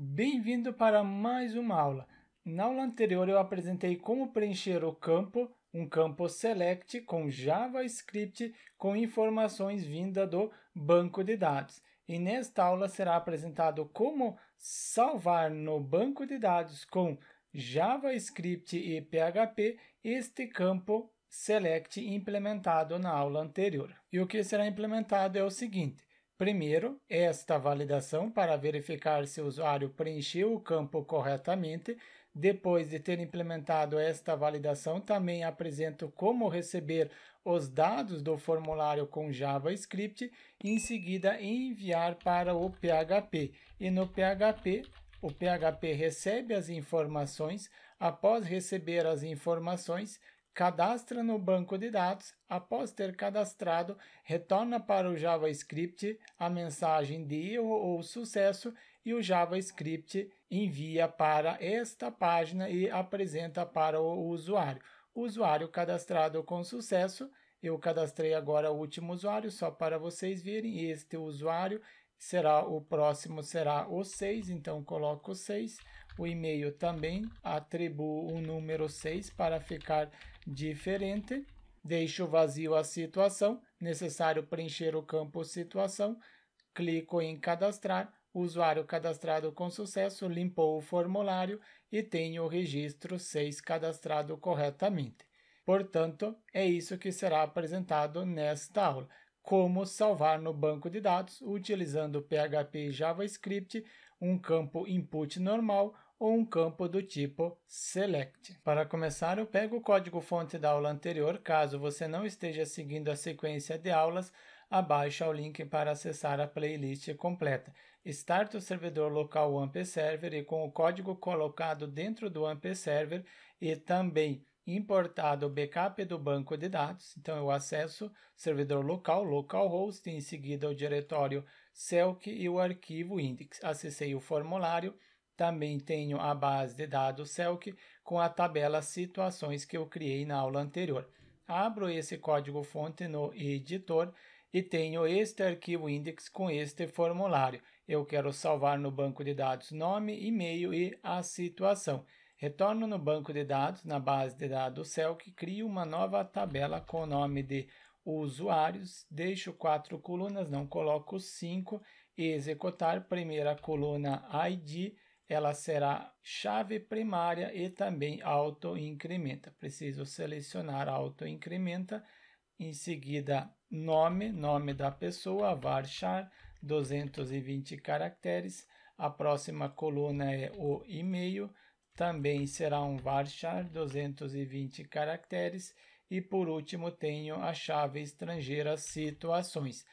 Bem-vindo para mais uma aula. Na aula anterior eu apresentei como preencher o campo, um campo select com JavaScript com informações vindas do banco de dados. E nesta aula será apresentado como salvar no banco de dados com JavaScript e PHP este campo select implementado na aula anterior. E o que será implementado é o seguinte: Primeiro, esta validação para verificar se o usuário preencheu o campo corretamente. Depois de ter implementado esta validação, também apresento como receber os dados do formulário com JavaScript e em seguida enviar para o PHP. E no PHP, o PHP recebe as informações. Após receber as informações, cadastra no banco de dados, após ter cadastrado, retorna para o JavaScript a mensagem de erro ou sucesso e o JavaScript envia para esta página e apresenta para o usuário. O usuário cadastrado com sucesso, eu cadastrei agora o último usuário, só para vocês verem, este usuário será o próximo será o 6, então coloco o 6. O e-mail também atribuo o número 6 para ficar diferente. Deixo vazio a situação, necessário preencher o campo situação. Clico em cadastrar, usuário cadastrado com sucesso limpou o formulário e tem o registro 6 cadastrado corretamente. Portanto, é isso que será apresentado nesta aula como salvar no banco de dados utilizando PHP e JavaScript, um campo input normal, ou um campo do tipo Select. Para começar, eu pego o código-fonte da aula anterior, caso você não esteja seguindo a sequência de aulas, abaixo o link para acessar a playlist completa. Start o servidor local AMP Server e com o código colocado dentro do AMP Server e também importado o backup do banco de dados. Então eu acesso servidor local, localhost, em seguida o diretório CELC e o arquivo index. Acessei o formulário também tenho a base de dados CELC com a tabela situações que eu criei na aula anterior. Abro esse código-fonte no editor e tenho este arquivo index com este formulário. Eu quero salvar no banco de dados nome, e-mail e a situação. Retorno no banco de dados, na base de dados CELC, crio uma nova tabela com o nome de usuários, deixo quatro colunas, não coloco cinco, executar, primeira coluna ID, ela será chave primária e também autoincrementa. Preciso selecionar autoincrementa, em seguida nome, nome da pessoa, varchar, 220 caracteres. A próxima coluna é o e-mail, também será um varchar, 220 caracteres. E por último, tenho a chave estrangeira situações.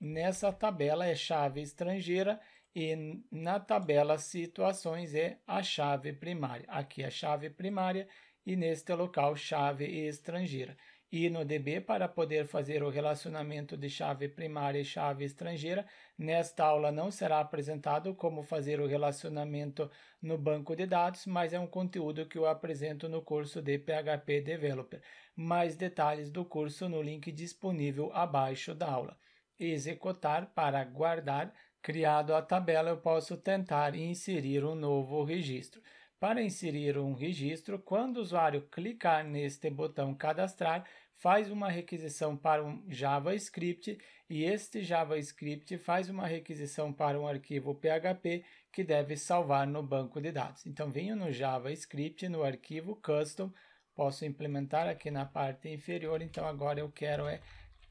Nessa tabela é chave estrangeira e na tabela situações é a chave primária. Aqui a chave primária e neste local chave estrangeira. E no DB, para poder fazer o relacionamento de chave primária e chave estrangeira, nesta aula não será apresentado como fazer o relacionamento no banco de dados, mas é um conteúdo que eu apresento no curso de PHP Developer. Mais detalhes do curso no link disponível abaixo da aula. Executar para guardar Criado a tabela, eu posso tentar inserir um novo registro. Para inserir um registro, quando o usuário clicar neste botão cadastrar, faz uma requisição para um JavaScript e este JavaScript faz uma requisição para um arquivo PHP que deve salvar no banco de dados. Então, venho no JavaScript, no arquivo custom, posso implementar aqui na parte inferior, então agora eu quero é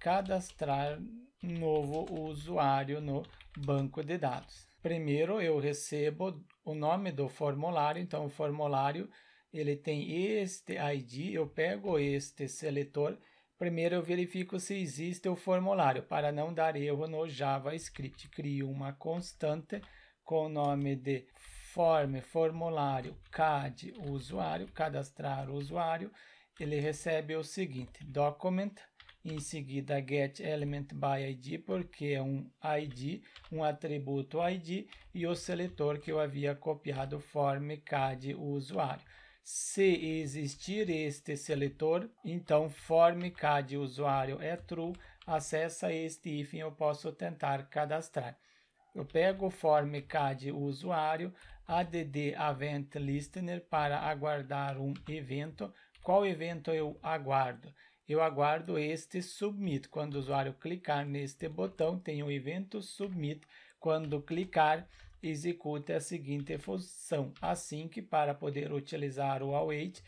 cadastrar novo usuário no banco de dados. Primeiro eu recebo o nome do formulário, então o formulário ele tem este ID, eu pego este seletor, primeiro eu verifico se existe o formulário, para não dar erro no JavaScript, crio uma constante com o nome de form, formulário, CAD, usuário, cadastrar usuário, ele recebe o seguinte, document, em seguida get element by id, porque é um id, um atributo id e o seletor que eu havia copiado form cad o usuário. Se existir este seletor, então form cad usuário é true, acessa este if eu posso tentar cadastrar. Eu pego form cad usuário, add event listener para aguardar um evento. Qual evento eu aguardo? Eu aguardo este Submit. Quando o usuário clicar neste botão, tem o evento Submit. Quando clicar, execute a seguinte função. Assim que para poder utilizar o await,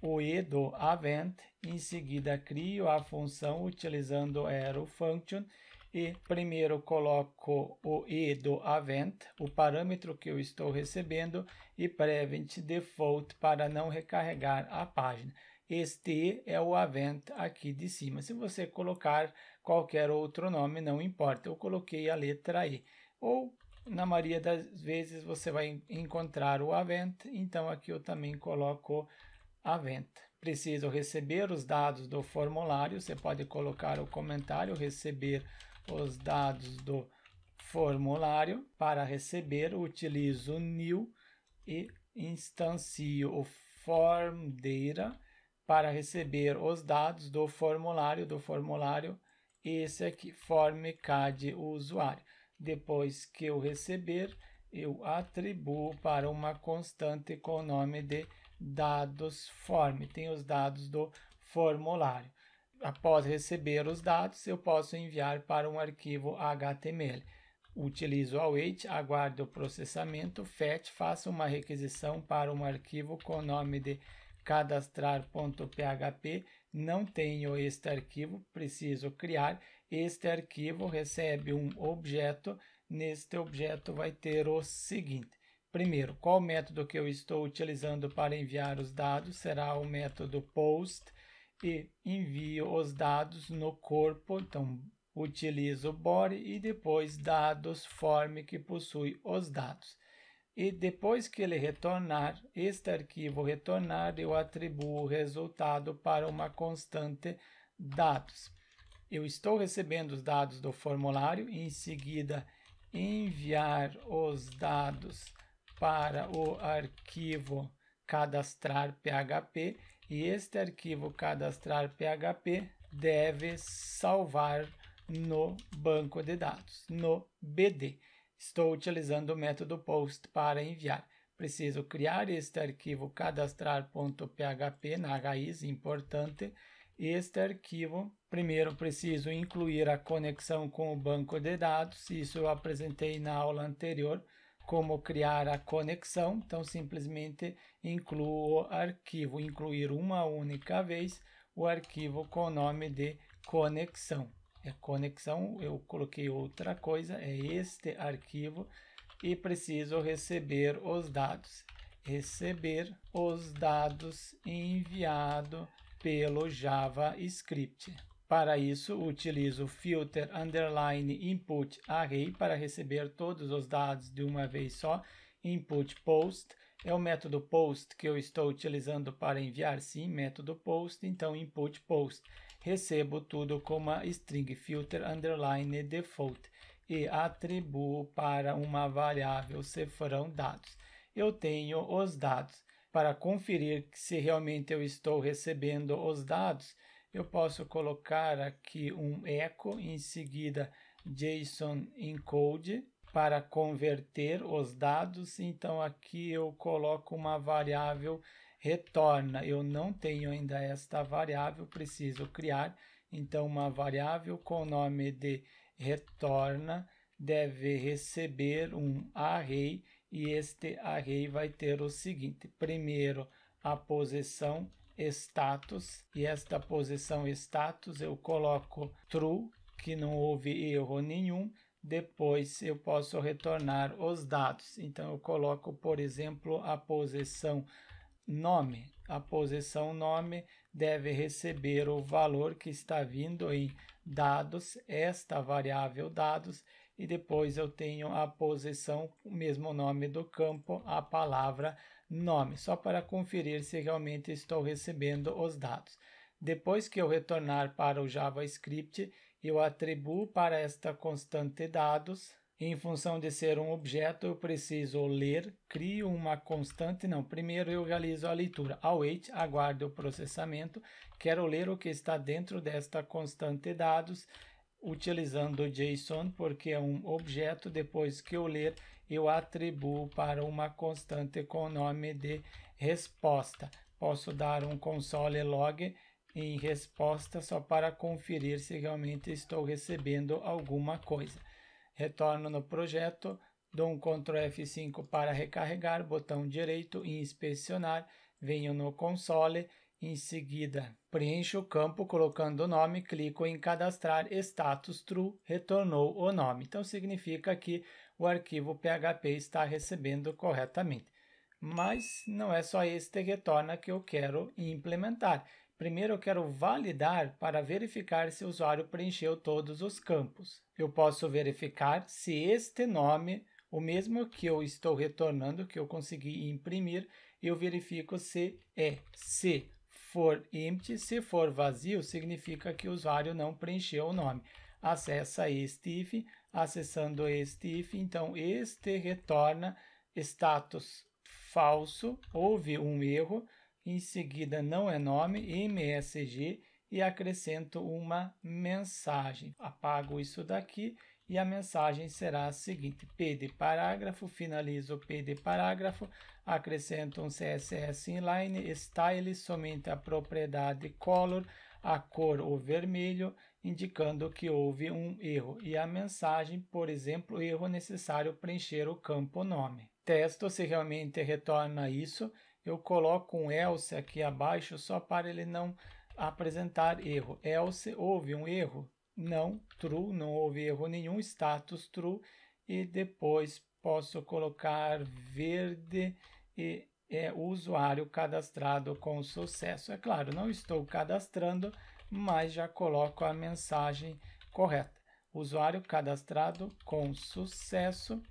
o e do event, em seguida crio a função utilizando arrow function e primeiro coloco o e do event, o parâmetro que eu estou recebendo e prevent default para não recarregar a página. Este é o Avent aqui de cima. Se você colocar qualquer outro nome, não importa. Eu coloquei a letra E. Ou, na maioria das vezes, você vai encontrar o Avent. Então, aqui eu também coloco Avent. Preciso receber os dados do formulário. Você pode colocar o comentário, receber os dados do formulário. Para receber, utilizo new e instancio o form data para receber os dados do formulário, do formulário, esse aqui, form CAD usuário. Depois que eu receber, eu atribuo para uma constante com o nome de dados form. Tem os dados do formulário. Após receber os dados, eu posso enviar para um arquivo HTML. Utilizo a wait, aguardo o processamento, fetch, faço uma requisição para um arquivo com o nome de cadastrar.php, não tenho este arquivo, preciso criar. Este arquivo recebe um objeto, neste objeto vai ter o seguinte. Primeiro, qual método que eu estou utilizando para enviar os dados? Será o método POST e envio os dados no corpo, então utilizo body e depois dados form que possui os dados. E depois que ele retornar, este arquivo retornar, eu atribuo o resultado para uma constante dados. Eu estou recebendo os dados do formulário, em seguida enviar os dados para o arquivo cadastrar PHP e este arquivo cadastrar PHP deve salvar no banco de dados, no BD. Estou utilizando o método POST para enviar. Preciso criar este arquivo cadastrar.php na raiz, importante. Este arquivo, primeiro preciso incluir a conexão com o banco de dados, isso eu apresentei na aula anterior, como criar a conexão, então simplesmente incluo o arquivo, incluir uma única vez o arquivo com o nome de conexão é conexão, eu coloquei outra coisa, é este arquivo e preciso receber os dados. Receber os dados enviado pelo JavaScript. Para isso, utilizo filter underline input array para receber todos os dados de uma vez só. Input post é o método post que eu estou utilizando para enviar, sim, método post, então input post recebo tudo como a string filter underline default e atribuo para uma variável se foram dados. Eu tenho os dados. Para conferir se realmente eu estou recebendo os dados, eu posso colocar aqui um echo, em seguida JSON encode para converter os dados. Então aqui eu coloco uma variável retorna. Eu não tenho ainda esta variável, preciso criar. Então, uma variável com o nome de retorna deve receber um array e este array vai ter o seguinte. Primeiro, a posição status e esta posição status eu coloco true, que não houve erro nenhum. Depois eu posso retornar os dados. Então eu coloco, por exemplo, a posição nome. A posição nome deve receber o valor que está vindo em dados, esta variável dados, e depois eu tenho a posição, o mesmo nome do campo, a palavra nome, só para conferir se realmente estou recebendo os dados. Depois que eu retornar para o JavaScript, eu atribuo para esta constante dados em função de ser um objeto, eu preciso ler, crio uma constante, não, primeiro eu realizo a leitura, await, aguardo o processamento, quero ler o que está dentro desta constante dados, utilizando o JSON, porque é um objeto, depois que eu ler, eu atribuo para uma constante com o nome de resposta. Posso dar um console log em resposta só para conferir se realmente estou recebendo alguma coisa. Retorno no projeto, dou um Ctrl F5 para recarregar, botão direito, inspecionar, venho no console, em seguida, preencho o campo colocando o nome, clico em cadastrar, status true, retornou o nome. Então significa que o arquivo PHP está recebendo corretamente. Mas não é só este retorna que eu quero implementar. Primeiro eu quero validar para verificar se o usuário preencheu todos os campos. Eu posso verificar se este nome, o mesmo que eu estou retornando, que eu consegui imprimir, eu verifico se é. Se for empty, se for vazio, significa que o usuário não preencheu o nome. Acessa este if, acessando este if, então este retorna status falso, houve um erro, em seguida não é nome, MSG, e acrescento uma mensagem. Apago isso daqui e a mensagem será a seguinte: P de parágrafo, finalizo P de parágrafo, acrescento um CSS inline, style somente a propriedade color, a cor ou vermelho, indicando que houve um erro e a mensagem, por exemplo, erro necessário preencher o campo nome. Testo se realmente retorna isso eu coloco um else aqui abaixo só para ele não apresentar erro. Else, houve um erro? Não, true, não houve erro nenhum, status true. E depois posso colocar verde e é, usuário cadastrado com sucesso. É claro, não estou cadastrando, mas já coloco a mensagem correta. Usuário cadastrado com sucesso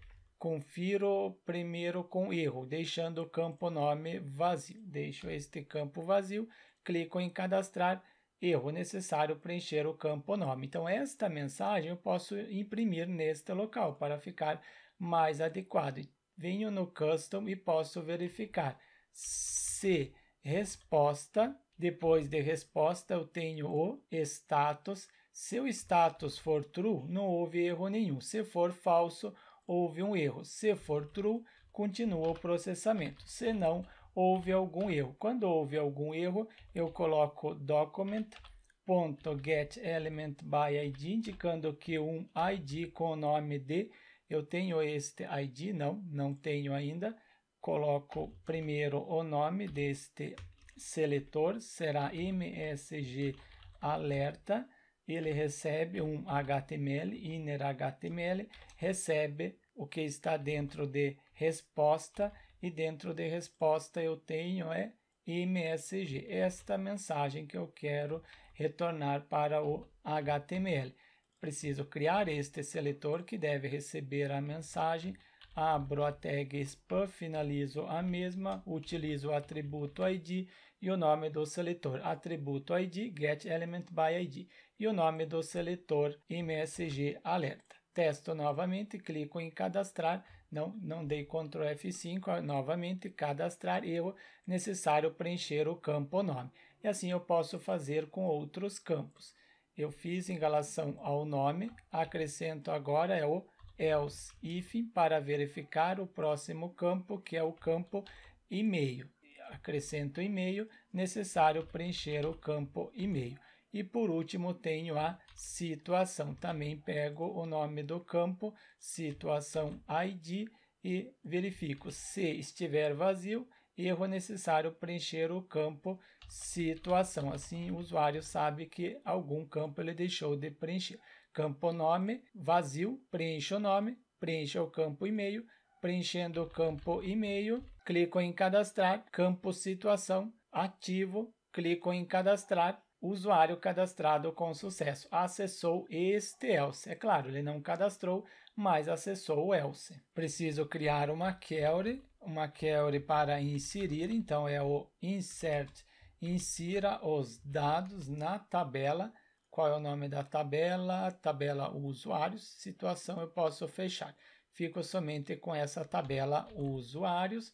Confiro primeiro com erro, deixando o campo nome vazio. Deixo este campo vazio, clico em cadastrar, erro necessário preencher o campo nome. Então, esta mensagem eu posso imprimir neste local para ficar mais adequado. Venho no Custom e posso verificar se resposta, depois de resposta eu tenho o status. Se o status for true, não houve erro nenhum. Se for falso, houve um erro. Se for true, continua o processamento. Se não, houve algum erro. Quando houve algum erro, eu coloco document.getElementById, indicando que um ID com o nome de, eu tenho este ID, não, não tenho ainda, coloco primeiro o nome deste seletor, será msg alerta, ele recebe um HTML, inner HTML, recebe o que está dentro de resposta e dentro de resposta eu tenho é MSG, esta mensagem que eu quero retornar para o HTML. Preciso criar este seletor que deve receber a mensagem, abro a tag span, finalizo a mesma, utilizo o atributo id e o nome do seletor atributo id get element by id e o nome do seletor msg alerta. Testo novamente, clico em cadastrar, não, não dei Ctrl F5, novamente cadastrar erro, necessário preencher o campo nome. E assim eu posso fazer com outros campos. Eu fiz em relação ao nome, acrescento agora é o else if para verificar o próximo campo, que é o campo e-mail acrescento e-mail, necessário preencher o campo e-mail. E por último, tenho a situação. Também pego o nome do campo, situação ID e verifico se estiver vazio, erro necessário preencher o campo situação. Assim, o usuário sabe que algum campo ele deixou de preencher. Campo nome vazio, preencha o nome, preencha o campo e-mail, preenchendo o campo e-mail, clico em cadastrar, campo situação, ativo, clico em cadastrar, usuário cadastrado com sucesso, acessou este else. É claro, ele não cadastrou, mas acessou o else. Preciso criar uma query, uma query para inserir, então é o insert, insira os dados na tabela. Qual é o nome da tabela? Tabela usuários, situação eu posso fechar. Fico somente com essa tabela usuários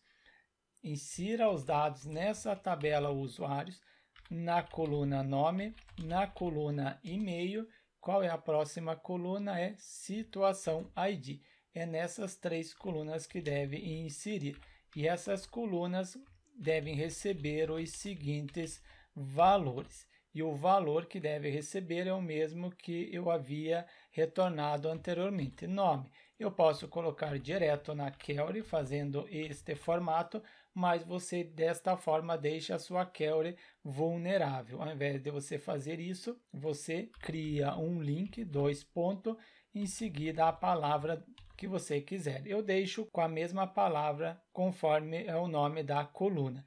Insira os dados nessa tabela usuários, na coluna nome, na coluna e-mail. Qual é a próxima coluna? É situação ID. É nessas três colunas que deve inserir. E essas colunas devem receber os seguintes valores. E o valor que deve receber é o mesmo que eu havia retornado anteriormente. Nome. Eu posso colocar direto na Kelly fazendo este formato, mas você desta forma deixa a sua query vulnerável. Ao invés de você fazer isso, você cria um link, dois pontos, em seguida a palavra que você quiser. Eu deixo com a mesma palavra conforme é o nome da coluna.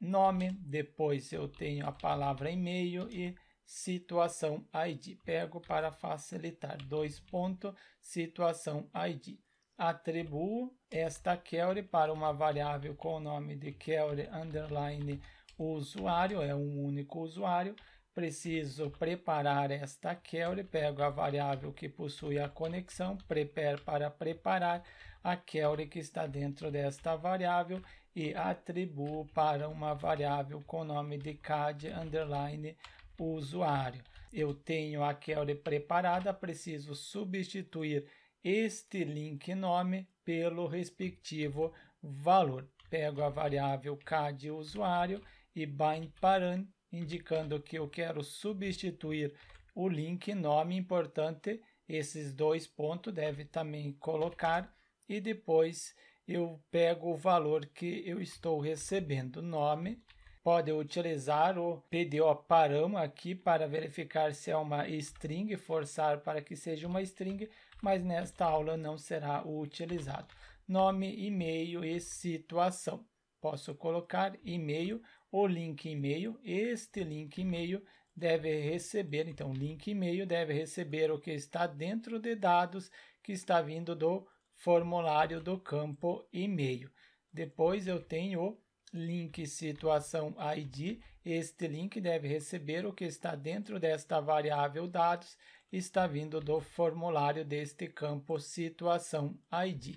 Nome, depois eu tenho a palavra e-mail e situação ID. Pego para facilitar, dois pontos, situação ID atribuo esta query para uma variável com o nome de query underline usuário, é um único usuário. Preciso preparar esta query, pego a variável que possui a conexão, prepare para preparar a query que está dentro desta variável e atribuo para uma variável com o nome de cad underline usuário. Eu tenho a query preparada, preciso substituir este link nome pelo respectivo valor. Pego a variável k de usuário e bind param, indicando que eu quero substituir o link nome importante, esses dois pontos deve também colocar, e depois eu pego o valor que eu estou recebendo, nome, pode utilizar o PDO param aqui para verificar se é uma string, forçar para que seja uma string, mas nesta aula não será utilizado. Nome, e-mail e situação. Posso colocar e-mail, o link e-mail, este link e-mail deve receber, então link e-mail deve receber o que está dentro de dados que está vindo do formulário do campo e-mail. Depois eu tenho link situação ID, este link deve receber o que está dentro desta variável dados, está vindo do formulário deste campo situação ID.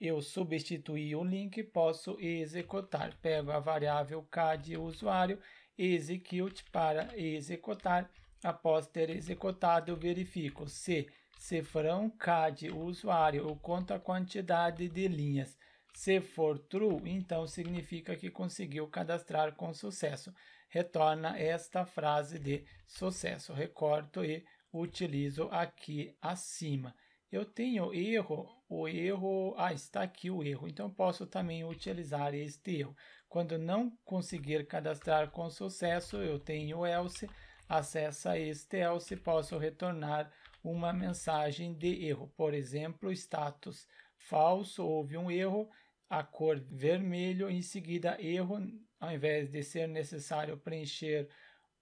Eu substituí o link, posso executar. Pego a variável cad usuário, execute para executar. Após ter executado, verifico se cifrão CAD usuário, ou conta a quantidade de linhas se for true, então significa que conseguiu cadastrar com sucesso. Retorna esta frase de sucesso. Recorto e utilizo aqui acima. Eu tenho erro, o erro, ah, está aqui o erro, então posso também utilizar este erro. Quando não conseguir cadastrar com sucesso, eu tenho else, acessa este else, posso retornar uma mensagem de erro. Por exemplo, status falso, houve um erro, a cor vermelho, em seguida erro, ao invés de ser necessário preencher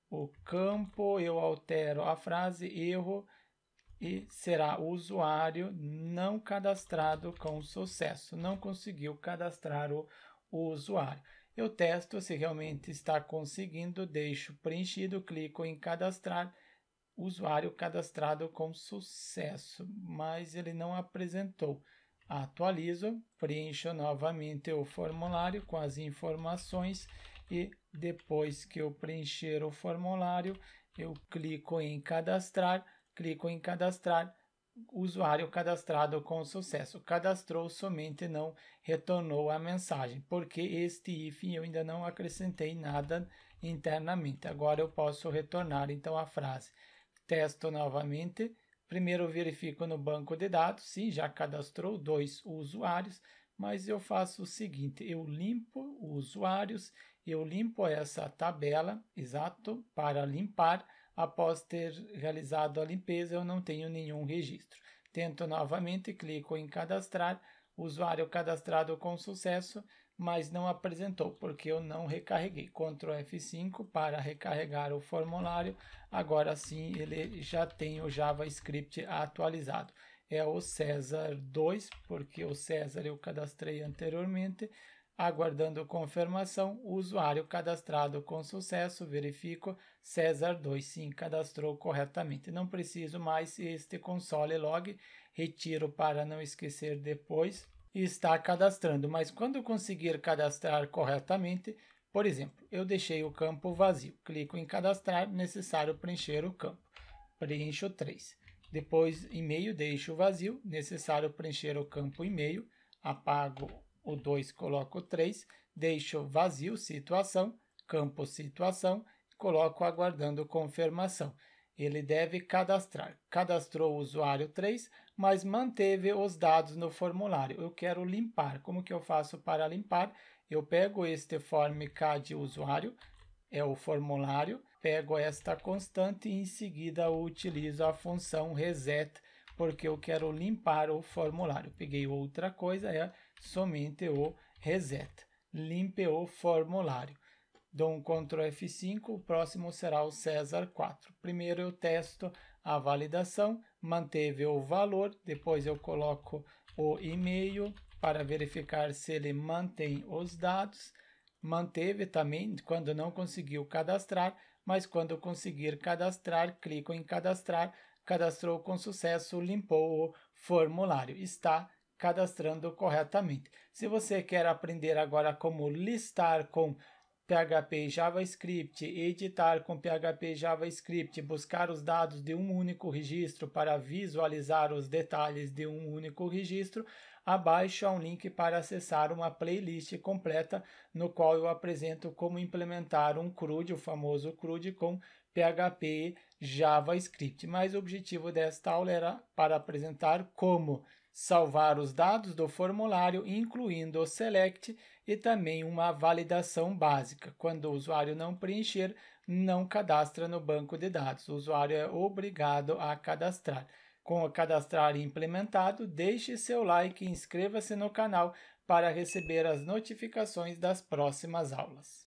o campo, eu altero a frase erro e será usuário não cadastrado com sucesso. Não conseguiu cadastrar o, o usuário. Eu testo se realmente está conseguindo, deixo preenchido, clico em cadastrar, usuário cadastrado com sucesso, mas ele não apresentou. Atualizo, preencho novamente o formulário com as informações e depois que eu preencher o formulário, eu clico em cadastrar, clico em cadastrar, usuário cadastrado com sucesso. Cadastrou somente não retornou a mensagem, porque este if eu ainda não acrescentei nada internamente. Agora eu posso retornar então a frase. Testo novamente, Primeiro eu verifico no banco de dados sim já cadastrou dois usuários, mas eu faço o seguinte, eu limpo usuários, eu limpo essa tabela, exato, para limpar, após ter realizado a limpeza eu não tenho nenhum registro. Tento novamente, clico em cadastrar, usuário cadastrado com sucesso, mas não apresentou porque eu não recarreguei. Ctrl F5 para recarregar o formulário. Agora sim ele já tem o JavaScript atualizado. É o César 2, porque o César eu cadastrei anteriormente. Aguardando confirmação, usuário cadastrado com sucesso, verifico, César 2 sim cadastrou corretamente. Não preciso mais este console log, retiro para não esquecer depois está cadastrando, mas quando conseguir cadastrar corretamente, por exemplo, eu deixei o campo vazio, clico em cadastrar, necessário preencher o campo, preencho 3. Depois, e-mail, deixo vazio, necessário preencher o campo e-mail, apago o 2, coloco 3, deixo vazio situação, campo situação, coloco aguardando confirmação. Ele deve cadastrar. Cadastrou o usuário 3, mas manteve os dados no formulário. Eu quero limpar. Como que eu faço para limpar? Eu pego este form K de usuário, é o formulário, pego esta constante e em seguida utilizo a função reset, porque eu quero limpar o formulário. Peguei outra coisa, é somente o reset. Limpe o formulário. Dou um Ctrl F5, o próximo será o César 4. Primeiro eu testo a validação, manteve o valor, depois eu coloco o e-mail para verificar se ele mantém os dados. Manteve também quando não conseguiu cadastrar, mas quando conseguir cadastrar, clico em cadastrar, cadastrou com sucesso, limpou o formulário, está cadastrando corretamente. Se você quer aprender agora como listar com PHP e JavaScript, editar com PHP e JavaScript, buscar os dados de um único registro para visualizar os detalhes de um único registro, abaixo há um link para acessar uma playlist completa no qual eu apresento como implementar um CRUD, o famoso CRUD com PHP e JavaScript. Mas o objetivo desta aula era para apresentar como salvar os dados do formulário, incluindo o select e também uma validação básica. Quando o usuário não preencher, não cadastra no banco de dados. O usuário é obrigado a cadastrar. Com o cadastrar implementado, deixe seu like e inscreva-se no canal para receber as notificações das próximas aulas.